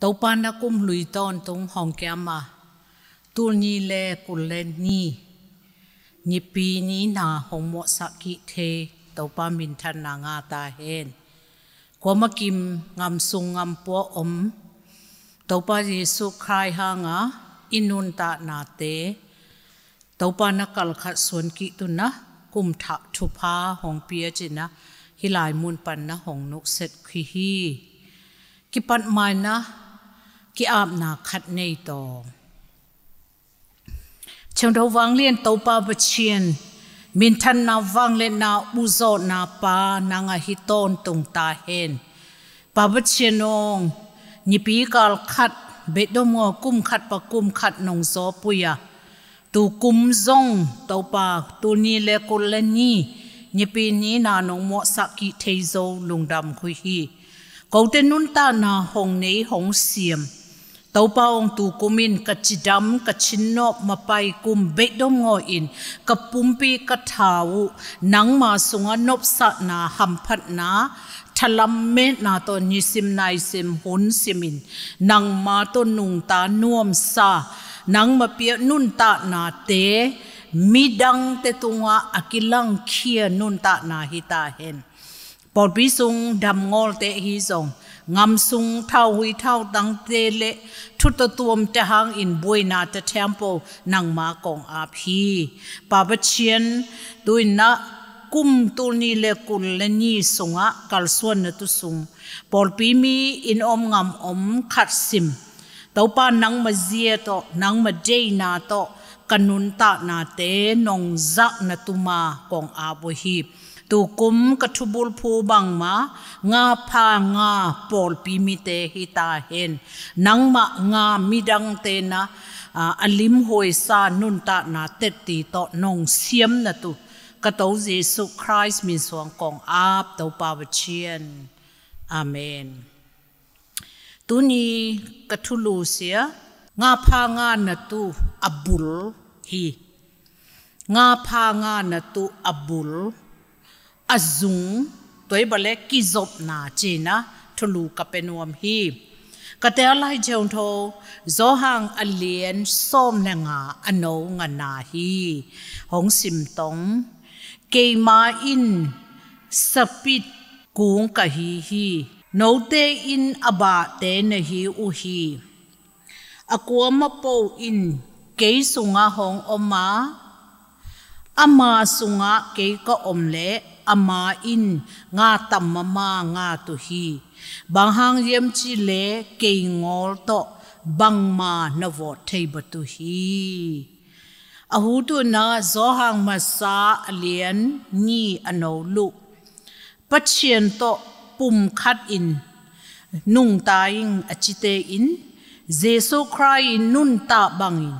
tàu pan đã cùng lùi tôn tung hồng kia mà tu ni lệ cùng lên ni ni pi ni na hồng mọ sắc kỹ thế tàu pan mình thân na ngã ta hen có mà kim ngâm sung ngâm po om tàu pan Giêsu khai ha ngã inun ta na tế tàu pan đã call khát xuân kỹ tu na cùng thạc thu pa hồng pia chỉ na hi lai muôn pan na hồng nục set khi hi kipat mai na kiam na khat nei to chung do wang lien to pa ba chien min than na wang le na u zo na pa na nga hi ton tung ta hen pa ba chien ong ni pi kal khat be do mo kum khat pa kum khat nong zo puya tu kum zong to pa tu ni le ko le ni ni pi ni na nong mo sa ki thei zo lung dam khu hi ko te nun ta na hong nei hong siam taupa ong tu kumin ka chidam ka chinno mapai kum bedom ngo in ka pumpi ka thawu nang ma sunga nop sa na ham phat na thalam me na to ni sim nai sim hun simin nang ma to nung ta nuam sa nang ma pia nun ta na te midang te tunga akilang khia nun ta na hita hen por bisung dam ngol te hi zong งามสุงเท่าหุยเท่าตังเตเลทุตตัวมจะหางอินบวยนาจะเทมโปนังมากองอาพีปาปเชียนดวยนะกุมตุนีเลกุลเลนีสงะกัลส่วนนตุสุงปอลปีมีอินอมงามอมขัดซิมเต้าป้านังมาเจียโตนังมาเจนาโตกันุนตานาเตนงจักนตุมากองอาบุฮีตูกุมกัทุบุลพูบังมางาพางาปอลปีมิเตหิตาเห็นนังมะงามิดังเตนะอลิมหวยซานุนตานาเตตีตอนงเสียมนะตุกะตเยซูคริสต์มีสวงกองอาบตปาวเชียนอาเมนตุนีกัทุลูเสียงาพางานะตุอบุลฮีงาพางานนะตุอบุล azung zung toy bale ki zop na che na thulu ka hi ka te lai jeun tho zo hang alien à som na nga ano à nga na hi hong sim tong ke ma in sapit kung ka hi hi no te in aba à te na hi u hi ma po in ke sunga hong oma ama sunga ke ka omle ama in nga tam ma nga tu hi bang hang yem chi le ke ngol to bang ma na vo thei ba tu hi a hu tu na zo hang ma sa lien ni ano lu pachien to pum khat in nung ta in achite in jesu christ nun ta bang in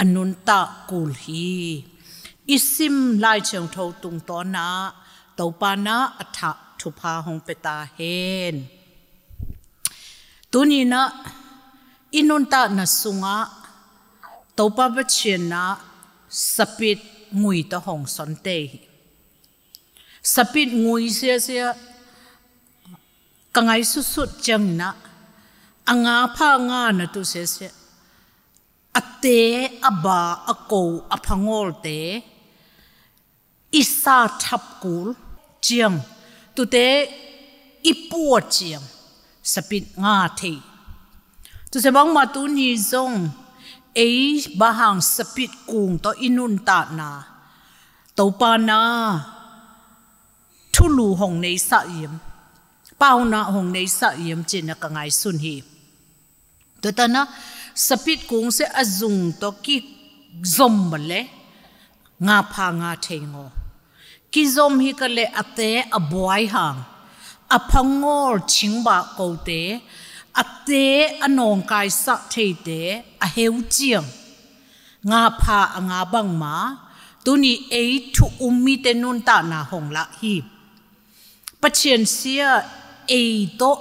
anun ta kul hi isim lai chang thâu tung to na tàu pa na a tha thu pa hong pe ta hen tu ni na inon ta na sunga tàu pa ba chen na sapit ngui ta hong son te hi sapit ngui sia sia kangai su su chang na anga pha nga na tu se se ate aba ako aphangol te isa thap kul cool chiang tu te ipu chiang sapit nga thi tu se bang ma tu ni zong ei ba hang sapit kung to inun ta na to pa na thu lu hong nei sa yim pao na hong nei sa yim chin na ka ngai sun hi tu ta na sapit kung se azung à to ki zom le nga pha nga thengo kizom hi kale ate abuai hang aphangor chingba kote ate anong kai sa theite a heu chiang nga pha anga bang ma tuni ei thu ummi te nun ta na hong la hi pachien sia ei to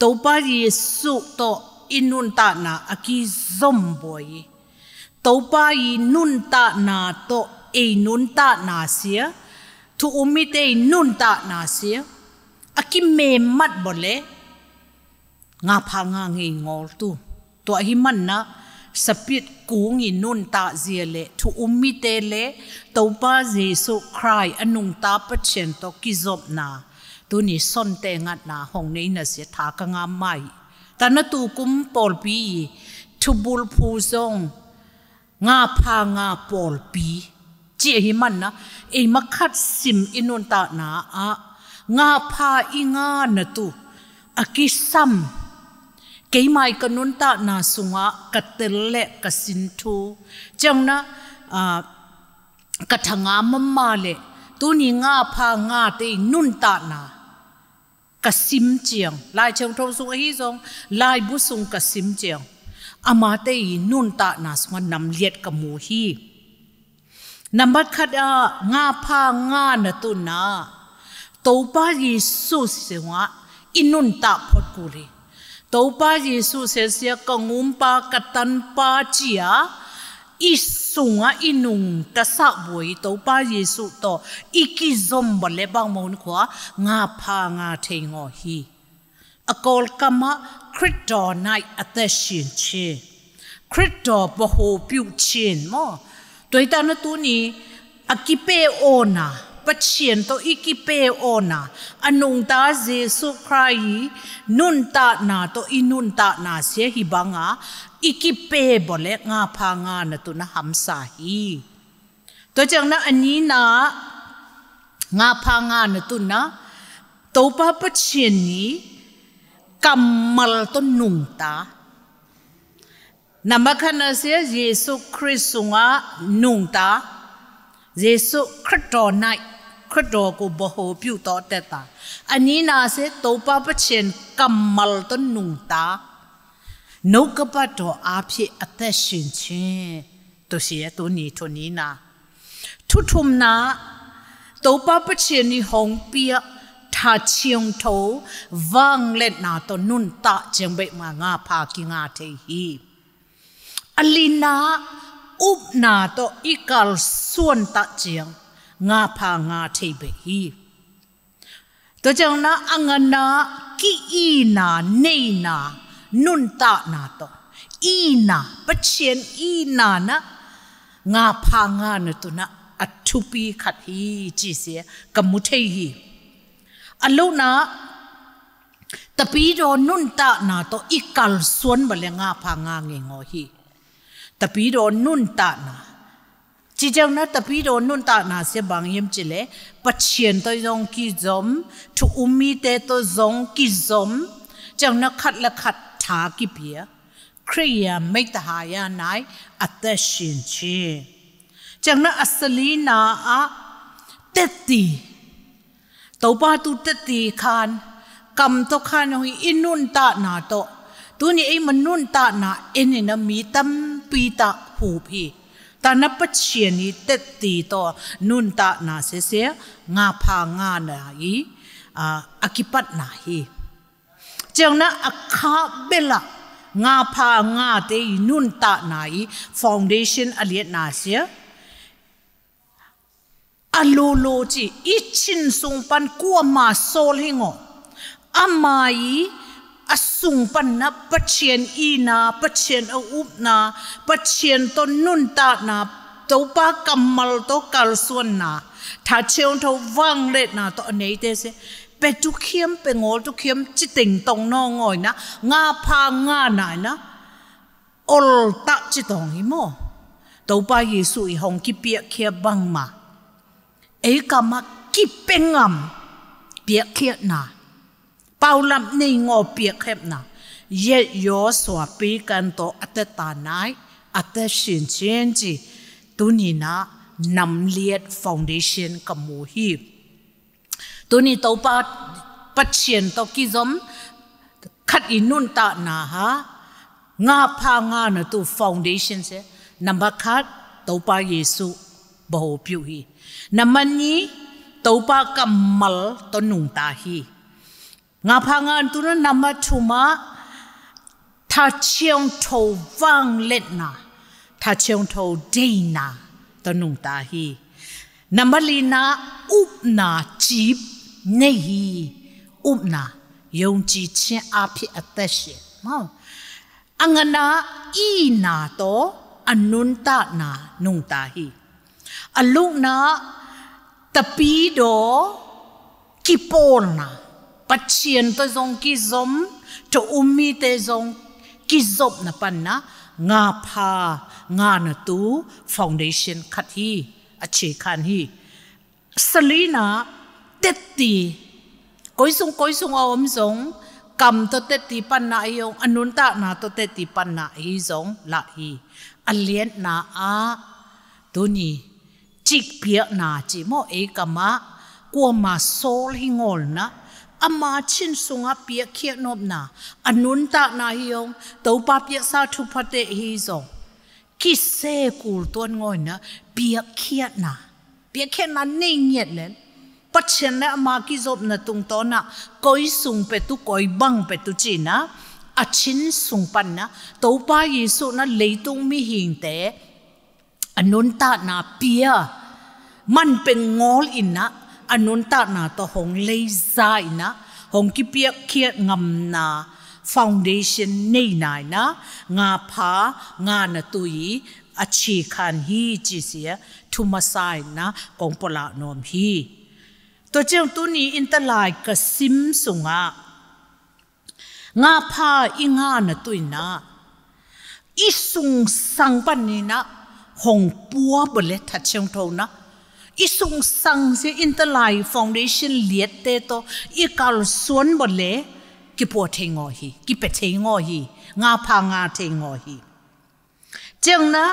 to pa yesu to inun ta na aki zom boy to pa nun ta na to ei nun ta na sia thu umi te ei nun ta na sia akim me mat bole nga pha nga nge ngol tu to hi man na sapit kungi nun ta zia le thu umi te le to pa jesu christ anung ta pa chen to ki zop na tu ni son te ngat na hong nei na se tha ka nga mai ta na tu kum pol pi thu bul phu zong nga pha nga pol pi จีหิมันนะไอ้มาคัดสิมอินุนตาหนาอะงาพาอีงานะตุอากิซัมเกี่ยไม่กันนุนตาหนาสุงะกัตเตลเลกัสินทูจังนะกัทงามมาเลตุนิงาพางาเตนุนตาหนากสิมเจียงลายเชิงทงสุงฮิทรงลายบุสุงกสิมเจียงอามาเตนุนตาหนาสุงะนำเลียดกมูฮีนัมบัดคัดงาพางานตุนาตัวปาเยซูเสวะอินุนตาพดกุรีตัวปาเยซูเสียกงุมปากตันปาเจีย อิสุงะอินุงตาสะบวยตัวปาเยซูโตอิกิซอมบเลบังมุนขวางาพางาเทงอฮีอกอลกามะคริโตไนยอัตเชนเชคริโตอปโหปิวเชนมอตัวตานตัวนี้อากิเปโอนาปัจเจียนตัวอิกิเปโอนาอนุงตาเจสุครายนุนตานาตัวอินุนตานาเสียหิบังอาอิกิเปบอเลงาพังานตัวนะหัมสาฮีตัวจังนะอันนี้นะงาพังานตัวนะตัวปะปัจเจียนนี้กำมลตัวนุงตานับข้ะเสียเยซูคริสต์งานุ่งตายซูคริสต์ในคริสตกูบโฮูพิวตอเตตาอันนี้น่าเสียตัวป้าเปเชนกำมัลต์นุ่งตานกบัดต่ออาพีอัตเชินเช่นตัวเสียตัวนี้ตัวนี้นะทุกทุ่มนะตัวป้าเปเชนนี่หงเปียท่าเชียงโถวังเล่นน่าตัวนุ่งตาจึงเบ็มางาพากิงาเทหี alina up na to ikal suan ta chiang nga pha nga thei be hi to chang na angana ki i na nei na nun ta na to i na pachien i na na nga pha nga na tu na athupi khat hi chi se thei. hi na tapi ro nun ta na to ikal suan bale nga pha nga nge ngo hi tapi ro nun ta na chỉ trong nó tập đi đồ nôn ta na sẽ bang yếm chỉ lệ bắt chiến tôi dùng kí giống thu umi tế tôi dùng kí giống trong nó khát là khát thả kí bia kriya mấy ta haya nai attention chi trong nó asali na a ti, tàu ba tu ti khan cầm to khan hoi inun ta na to ตัวนี้ไอ้มันนุ่นตาหนาเอ็นนะมีตั้มปีตาหูพีตานับเชียนีเต็ดตีต่อนุ่นตาหนาเสียเสียงาพางานาอีอากิปัตนาฮีเจ้านะอาคาเบลางาพางาเตยนุ่นตาหนาอีฟอนเดชันอเลียนาเสียอโลโลจีอิชินสุงปันกัวมาโซลิงองออามาี asung pan na pachien i na pachien au up na pachien to nun ta na to pa kamal to kal suan na tha cheon tho wang le na to nei te se pe tu khiam pe ngol tu khiam chi ting tong no ngoi na nga pha nga na na ol ta chi tong hi mo to pa yesu i hong ki pia khia bang ma e kama ki pengam pia khia na เป่าลำนี่งอเปียกแคบนะเย็ดยอสวปีกันโตอัตตานายอัตชินเชนจีตุนีนะนำเลียดฟอนเดชันกับมูฮีตุนีโตปาปัจเชียนโตกิจอมขัดอินุนตานาฮะงาพางานตัว foundation เสนับคัดตัวปาเยซูบ่าวพิวฮี นัมันนี้ตัวปากำมลตัวนุงตาฮีငါဖာငါသူနနမထူမာထာချေုံထောဝန်းလက်နာထာချေုံထောဒိနာတနုံတာဟီနမလီနာဥပနာဂျီနေဟီဥပနာယုံကြည်ခြင်းအဖြစ်အသက်ရှင်မဟုတ်အင်္ဂနာဤနာတော့အနုန္တနာနုံတာဟိအလုနာတပီတော်ကိပေါ်နာ bắt chiên tôi dùng kí giống cho umi tê dùng kí zop na pan na nga pa nga na tu foundation khát hi à che khan hi selina tết tì cối sung cối sung ôm giống cầm tôi tết tì na yêu anh ta na tôi tết pan na hi giống la hi alien na a tu ni chik pia na chỉ mo e kama qua ma sol hi ngol na ama chin sunga pia khia nop na anun ta na hiong to pa pia sa thu phate hi zo ki se kul ton ngoi na pia khia na pia khia na nei nyet len bắt chân na ma ki zop na tung to na koi sung pe tu koi bang pe tu chi na a chin sung pan na to pa yesu na tung mi hing te anun ta na pia man pe ngol in na อนุนตานาตัวหงเลยใจนะหงกิเปียกเคียดงำนาฟ o u เดชันนี่นายนะงาพางานตุยอาชีคันฮีจีเสียทุมาไซนะกองปลานอมฮีตัวเจ้าตัวนี้อินเตอร์ไลน์กับซิมสุงะงาพาอิงานตุยนะอิสุงสังปันนี้นะหงปัวบเลทัดเชียงทงนะอีสุงสังเสียอินเตอร์ไลฟ์ฟอนเดชั่นเลียดเตโตอีกาลส่วนหมดเลยกิปวดเทงอหีกิเปเทงอหีงาพางาเทงอหีเจังนะ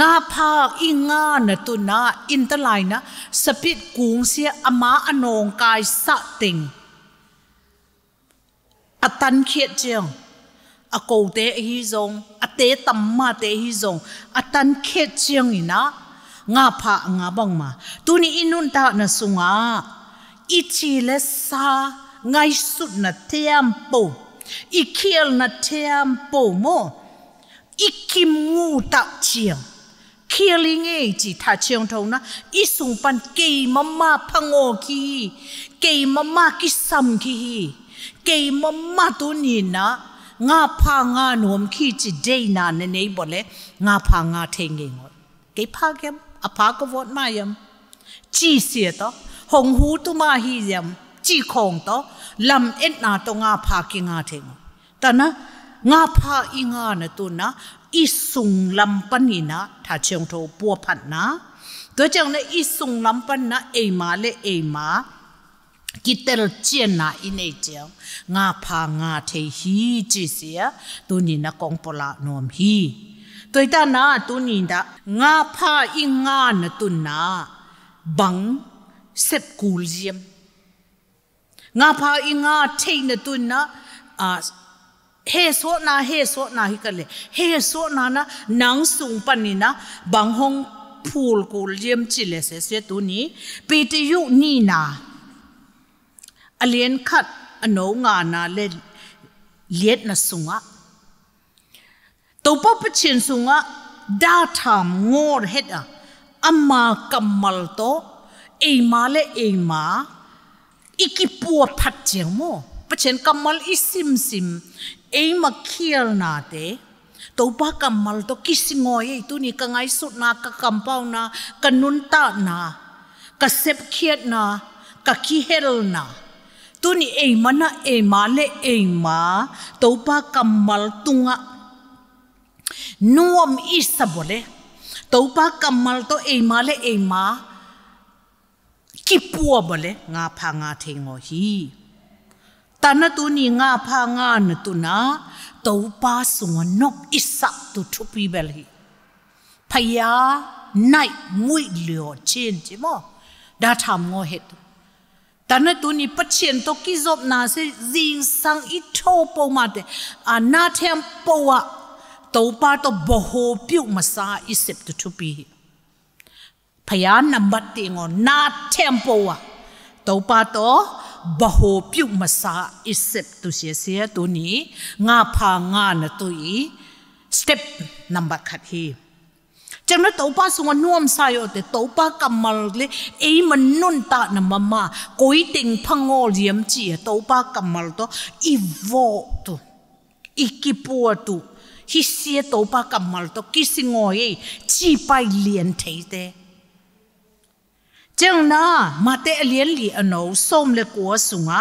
งาพากอีงาเนตุนาอินเตอร์ไลน์นะสปิดกุ้งเสียอามาอโนงกายสะติงอัตันเคียดจังอโกเตฮิจงอเตตัมมาเตฮิจงอัตันเคียดจังอีนะงาพะงาบังมาตุนี่อินุนตานะสุงาอิจิเลสาไงสุดนะเทียมปูอิเคียลนะเทียมปูโมอิกิมงูตักเชียงเคียลิงเอจิทาเชียงท่านะอิสุงปันเกยมามาพังโอกีเกยมามากิซัมกีเกยมามาตันี้นะงาพางาหนวมขี้จิเดนาในนี้บอกเลยงาพางาเทงเองเกยพากกมอภากวดมายมจีเสียต่อหงหูตุมาฮียมจีคงต่อลำเอ็ดนาตงาพากิงาเทงแต่นะงาพาอิงานะตุนะอีสุงลำปันีนะถ้าเชียงโทปัวพันนะตัวจ้งนะอีสุงลำปันนะเอมาเลเอมากิเตลเจียนนาอินเอเจียงงาพางาเทฮีจีเสียตัวนี้นะกองปลาโนมฮีตัวตานาตุนีดะงาพาอิงานตุนาบังเซบกูลเซียมงาพาอิงาเทนตุนนอ่าเฮสวนาเฮสวนาฮิกันเลยเฮสวนานะนังสุงปันนี่นะบังฮงพูลกูเลียมจิเลเสเสตุนี้ปีติยุนีนาอเลียนขัดอนงานาเลเลียดนะสุงะတောပပချင်းစုံကဒါထာမောဟက်တာအမကမလ်တော့အိမာလေအိမာအကီပူဖတ်ချေမောပချင်းကမလ်အစ်စင်စင်အိမခီယလ်နာတဲ့တောပကမလ်တော့ကစ်စငိုယေတူနီကငိုင်းဆုနာကကမ်ပေါနာကနွန်တာနာကစက်ခီယတ်နာကခီဟဲလ်နာတူနီအိမနာအိမာလေအိမာတောပကမလ်တုံငါนุมอิสบเลยตัวปากำมัลตัวเอมาเลยเอมากิปัวบอเลยงาพังงาเทงอฮีตานะตัวนี้งาพังงานตัวนะตัวปาสุวรนนกอิสักตัวทุบีเบลีพยาไนมุยเหลียวเช่นจิมได้ทำงอเหตุแต่ในตัวนี้ปัจเจียนตกิจบนาเสยิงสังอิทโทปมาเดอนาเทมปวะ tàu ba tàu bồ hồ biểu mà sa isep tu chu pi phải ăn nằm bắt tiếng ngon na tempo à tàu ba tàu bồ hồ biểu mà sa isep tu xia xia tu ni ngà pa ngà na tu ý step number khát hi chẳng nói tàu pa sung nuông sai ở để tàu ba cầm mal lên ấy mà nôn ta nằm mà mà cố tình phăng ngô liếm chỉ tàu ba cầm mal to evolve to ikipua tu hi sia to pa kamal to kisingoi chi pai lien thei te chang na ma te lien li ano som le ko sunga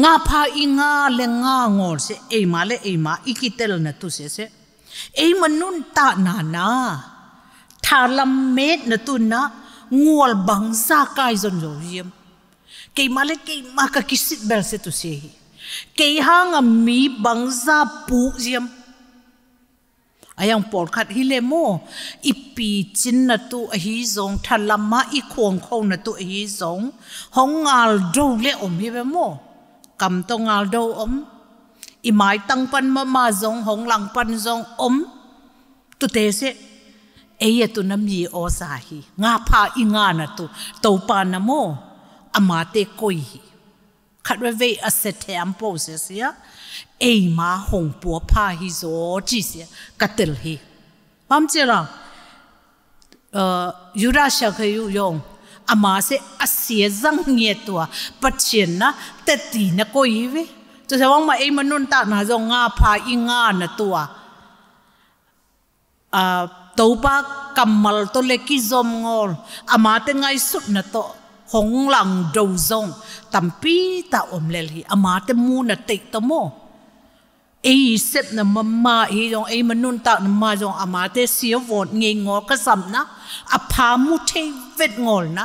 nga pha i nga le nga ngol se e ma le e ma ikitel na tu se se e manun ta na na thalam me na tu na ngol bang za kai zon zo yem ke ma le ke ma ka kisit bel se tu se hi kỳ hang a mi bang za pu jiam ayang por khat hi le mo ipi chin na tu a hi zong thalama i khong khong na tu a hi zong hongal do le om hi be mo kam to ngal do om i mai tang pan ma ma zong hong lang pan zong om tu te se eya tu nam mi o sa hi nga pha i nga na tu to pa na mo amate koi hi ขัดเวอเสถียรปูเสียเอ้มาหงปัวพาฮิโซจีเสียกติลฮีพัมเจรังเอ่อยูราชาเคยอยู่ยงอามาเสอาเสียจังเงียตัวปัจเจนนะแต่ตีนะก็ยีเวจะใช้ว่ามาไอ้มนุษย์ตาหนาจงงาพาอิงานะตัวอ่าตัวปากำมัลตัวเล็กกิจอมงอลอามาแต่ไงสุดนะตัว hong lang do zong tampi ta omlel hi ama te mu na te to mo ei sep na mama hi jong ei manun ta na ma jong ama te sia won nge ngo ka sam na a pha mu te vet ngol na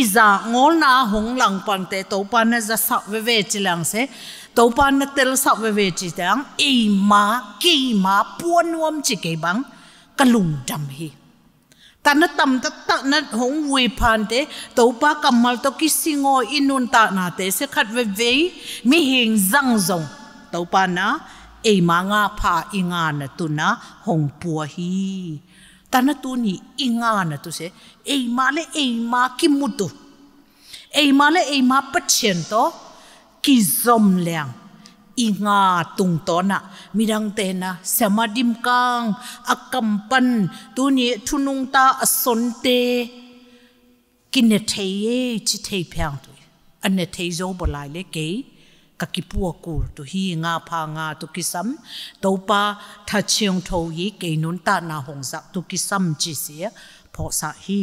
iza ngol na hong lang pang te to pa na za sa ve ve chi lang se to pa na tel sa ve ve chi tang ei ma ki ma puan wom chi ke bang kalung dam hi ta nó tam ta ta thế, tàu ba cầm te tàu kí kamal ngồi kisingo inun ta na thế sẽ khát về ve mi hing zang zong to pa na e manga pha inga na tu na hong bùa hi ta nó tu ni inga na tu se e ma le e ma ki mutu e ma le e ma pachen to kí zom liang inga tung tona midang te na samadim kang akampan tuni thunung ta asonte kinne theye chi thei phyang tu anne thei zo bolai le ke ka ki pu kur tu hi nga pha nga tu kisam to pa tha chiang tho yi ke nun ta na hong za tu kisam chi se pho sa hi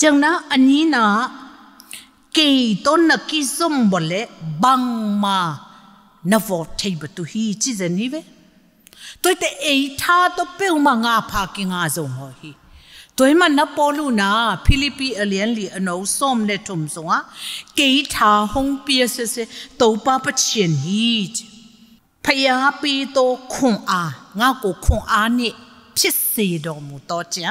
chang na ani na keito na kizombole bangma na vo table to hi chi zani ve toi te ei tha to pe ma nga pha ki nga zo mo hi toi ma na polu na philippi alien li ano som ne thum so wa ke tha hong pi se se to pa pa chen hi phaya pi to khun a nga ko khun a ni ဖြစ်စေတော်မူတော်ကြာ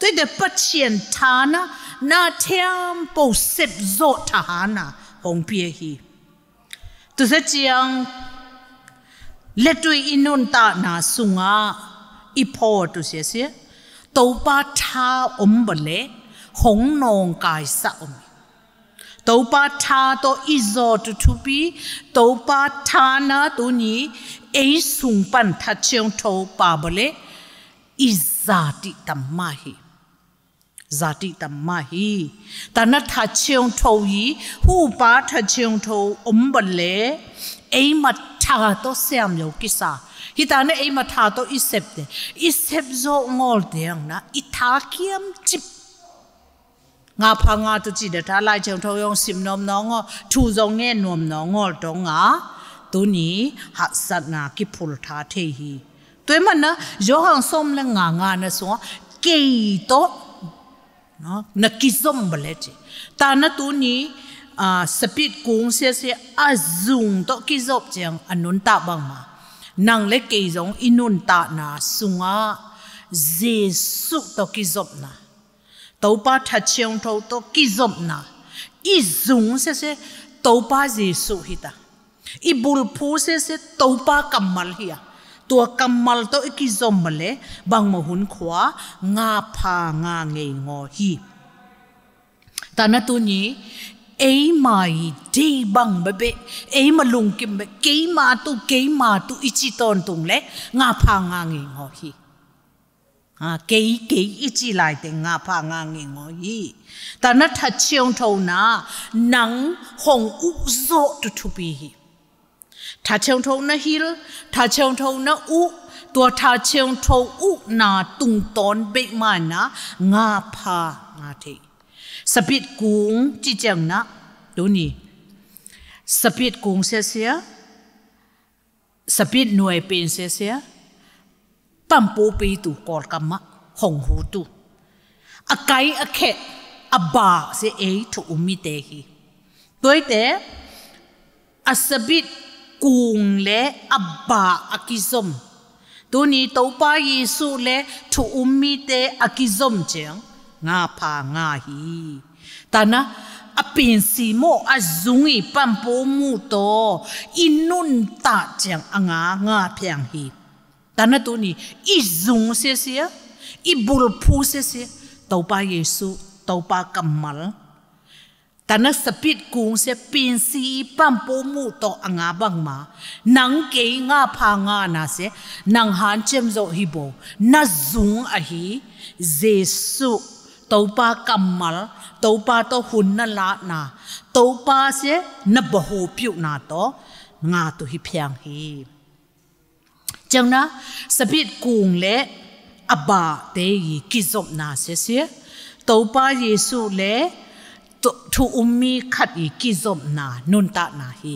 tôi để bất chiến thà na na thêm bổ xếp dỗ thà na hồng bia hi tôi sẽ chiang lệ tôi inun ta na sung sunga ipo tôi sẽ sẽ tàu ba tha om bờ lệ hồng nong cài sa om tàu ba tha to izo tu tu bi tàu ba tha na tu ni ấy sung pan thắt chiang tàu ba bờ lệ izati tamahi ဇာတိတမဟိတနထချုံထောယီဟူပါထချုံထောအုံဘလေအိမထာတော့ဆမ်ယောကိစာဟိတနဲ့အိမထာတော့ဣစက်တဲ့ဣစက်ဇောငောတဲ့နာဣသာကိယမ်ချစ်ငါဖာငါတူကြည့်တဲ့ထားလိုက်ချုံထောယုံစင်နုံနောငောထူဇုံငဲနုံနောငောတော့ငါတူနီဟာဆတ်နာကိဖုလ်ထာထေဟီတွေ့မနယောဟန်စုံလငါငါနဆောကေတော့ nó na kizom balete ta na tu ni à speed cũng sẽ sẽ à dùng to kizop chẳng à, anun ta bằng mà nàng lấy kỳ giống inun ta na sunga Jesus to kizop na tàu ba thật chiang thâu to kizop na i dùng sẽ sẽ tàu ba Jesus hita i bul phu sẽ sẽ tàu ba kamal hiya tua ตัวกำมัลโตอิกิจอมมาเลบางมหุนขวางาพางาเงยงอฮีแต่นตัวนี้ ấy mà đi bang bé bé ấy mà lùng kim bé kế mà tu kế mà tu ít chi tôn tung le ngà pha ngà nghỉ ngõ hi à kế kế ít chi lại thì ngà pha ngà nghe ngõ hi ta nó thật chiêu thâu na nắng hồng ụ rộ tu tu bi hi ท่าเชิงทงนาฮิลท่าเชิงทงนาอุ ตัวท่าเชิงทงอุนาตุงตอนเบกมานะงาพางาเทสปิดกุ้งจีเจงนะดูนี่สปิดกุ้งเสียเสียสปิดหน่วยเป็นเสียเสียตั้มปูปีตุกอลกรรมะหงหูตุอากายอักเขอับบาเสเอถูกมีเตหีตัวเตอสบิด cuồng lẽ abba akizom tu ni tàu pa yesu lẽ thu ummi te akizom cheng nga pa nga hi ta na apin si mo azungi po mu to inun ta cheng anga nga phiang hi ta na tu ni zung se se i bul phu se se tàu pa yesu tàu pa kamal ta tana sapit kung se pin si pam po mu to anga bang ma nắng ke ngã pha ngã na se nắng han chem zo hi bộ na zung a hi jesu to pa mal tàu pa to hun na la na tàu pa se na bờ ho piu na to ngã tu hi phyang hi chang na sapit kung le aba te yi ki zop na se se to pa yesu le thu ummi khát ý kí zom na nun ta na hi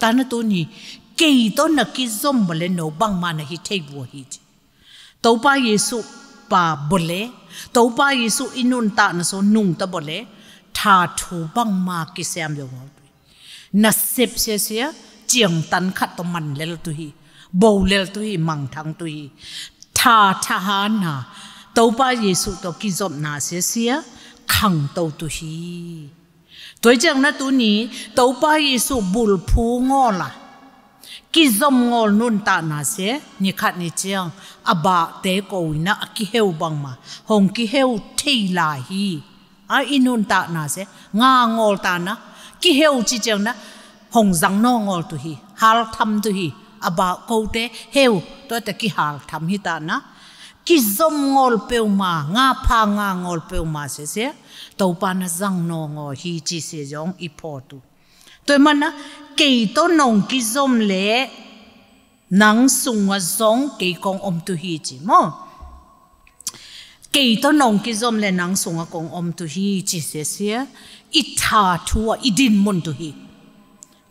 ta na tu ni kei to na kizom zom bole no bang ma na hi thei bu hi tàu pa yesu pa bole tàu pa yesu inun ta na so nung ta bole tha thu bang ma kí sam yo na sep se se chiang tan khát to man le tu hi bầu le tu hi mang thang tu hi tha tha ha na tàu pa yesu to kizom na se se khẳng tàu tu hì, tôi chẳng nói tu ní tàu ba hi su bùl phú ngô là ki zom ngô nun ta na xế, ni khát ni chẳng à bà tế cầu na ki heo bằng mà hồng ki heo thay là hì, à nôn ta na xế, nga ngô ta na ki heo chi chẳng na hồng răng nô ngô tu hi hal tham tu hì, à bà câu tế heo tôi ta ki hal tham hì ta na ki zoom ngồi peu mà nga pha nga ngol peu ma thế, se to pa na zang no ngo hi chi se jong i pho tu na ke to nong ki zoom le nang sung wa zong ke kong om tu hi chỉ mà ke to nong ki zoom le nang sung wa kong om tu hi chỉ thế thế, ít tha thua ít i din mun tu hi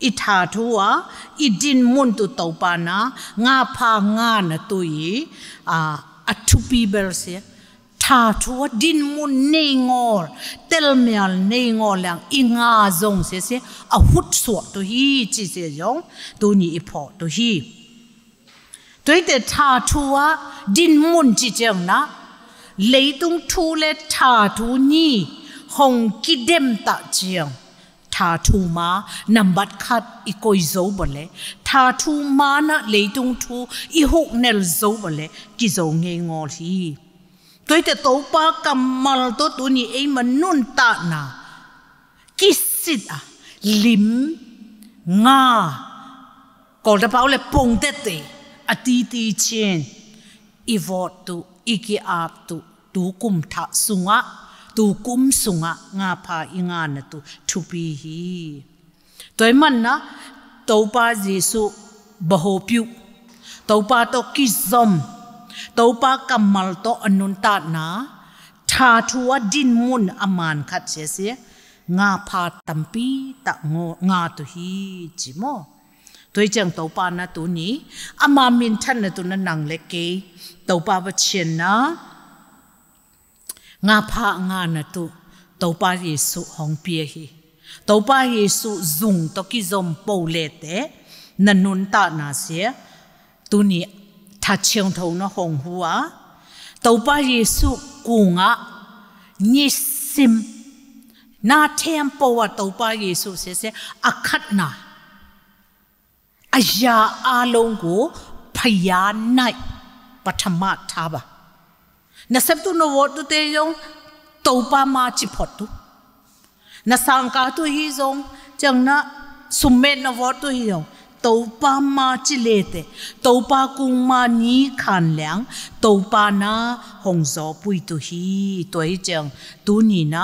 ít tha thua ít din mun tu tàu pa na nga pha nga na tu à a ah, a thu pi bel se tha thu din mu ne ngor tel mel ne ngor lang inga zong se se a hut so to hi chi se zong tu ni pho to hi tôi te tha thu a din mun chi chang na leitung thu le tha thu ni hong kidem ta chiang tha thu ma nam bat khat i koi zo bole tha thu ma na le tung thu i huk nel zo bole ki zo nge ngol hi tôi te to pa kamal to tu ni e man nun ta na ki sit a lim nga kol da paule pong te te a ti ti chen i vot tu i ki ap tu tu kum tha sunga tu kum sunga nga pa inga na tu thupi hi toy man na pa topa jisu baho piu topa to ki zom topa mal to anun ta na tha thuwa din mun aman khat se se nga tam pi ta ngo nga tu hi chimo tôi chẳng tàu pa na tu ni ama min thân na tu na nang le ke tàu pa ba chen na งาพะงานตุตัวปาเยซูหองเพียหีตัวปาเยซูจุงตกิจอมปูเลเตนนุนตานาเสียตุนีทัดเชียงทงนหงหัวตัวปาเยซูกุงะนิสิมนาเทียมปวตัวปาเยซูเสียเสียอขัดนาอาญาอาลงกูพยานในปัตมะทาบา na sep tu no wot tu te yong to pa ma chi phot tu na sang ka tu hi zong chang na sum me no wot tu hi yong to pa ma chi le te to pa kung ma ni khan liang to pa na hong zo pui tu hi toi chang tu ni na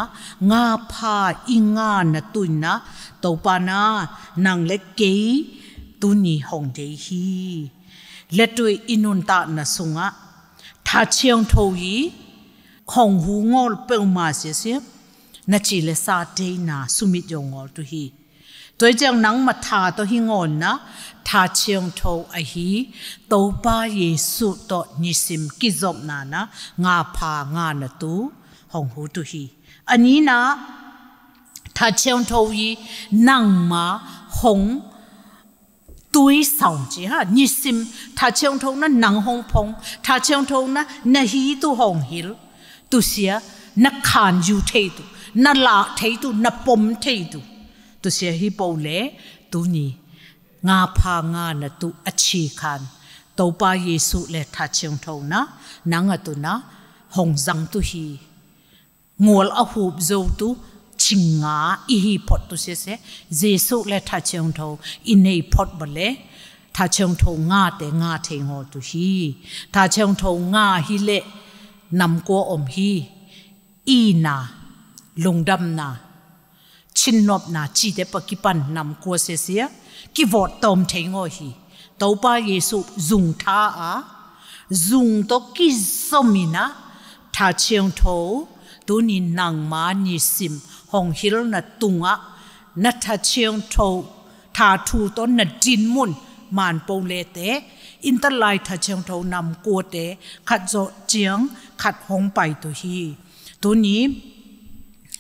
nga pha i nga na tu na to pa na nang le ke tu ni hong de hi le tu inun ta na sunga ท่าเชียงทวีคงหูงอลเป้ามาเสียเสียนจีเลสาเดนาสุมิตจงอลตุฮีตัวเจ้าหนังมาทาตัวฮิงอลนะท่าเชียงทวีฮีตัวป้าเยซูตัวนิสิมกิจอมนานะงาพางานตัวคงหูตุฮีอันนี้นะท่าเชียงทวีนังมาหง tuy sòng chứ ha như sim ta chẳng thâu na nắng hong phong ta chẳng thâu na na hi tu hong hil tu sia na khan yu thấy tu na la thấy tu na pom thấy tu tu sia hi bầu lẽ tu nhì ngà pha ngà na tu achi khan tàu pa Giêsu lẽ ta chẳng thâu na nắng tu na hong răng tu hi ngồi ở hụp dâu tu ngã i hi Phật tu se se jesu le tha chong tho in Phật pot bale Thà chong tho ngã te ngã the ngo tu hi Thà chong tho ngã hi le nam ko om hi i na lung đâm na chín nop na chi te pakipan nam ko se se ki vot tôm the ngo hi tàu pa yesu dùng tha á dùng to mi na, Thà chiang tho tu ni nang ma ni sim หงฮิลนตุงะนัทเชียงโททาทูต้นนัจินมุนมานโปเลเตอินตรายทัาเชียงโทนำกัวเตขัดโจเจียงขัดหงไปตัวฮีตัวนี้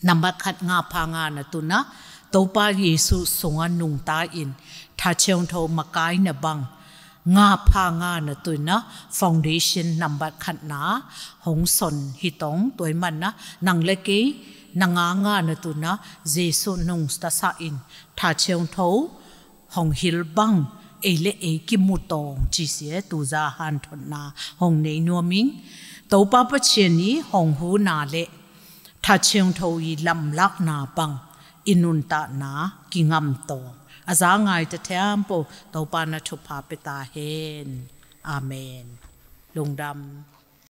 นำมาขัดงาพางานตุนะตัวปาเยซูสงอนุงตาอินทัาเชียงโทมากายนบังงาพางานตุนะฟอนเดชั่นนำมาขัดนาหงสนฮิตงตัวมันนะนังเลกีนางางานตุนะเจสุนงสตาสัยินาเชียงทูหงฮิลบังเอเลเอกิมุตองจีเสียตูจาฮันทนาหงในนัวมิงตัวป้าปเชนี้หงหูนาเลท่าเชียงทูอีลำลักนาบังอินุนตานากิงามตองอาจารย์ไงจะเทียมโปตัวปานาชุพาเปตาเฮนอาเมน ลงดำ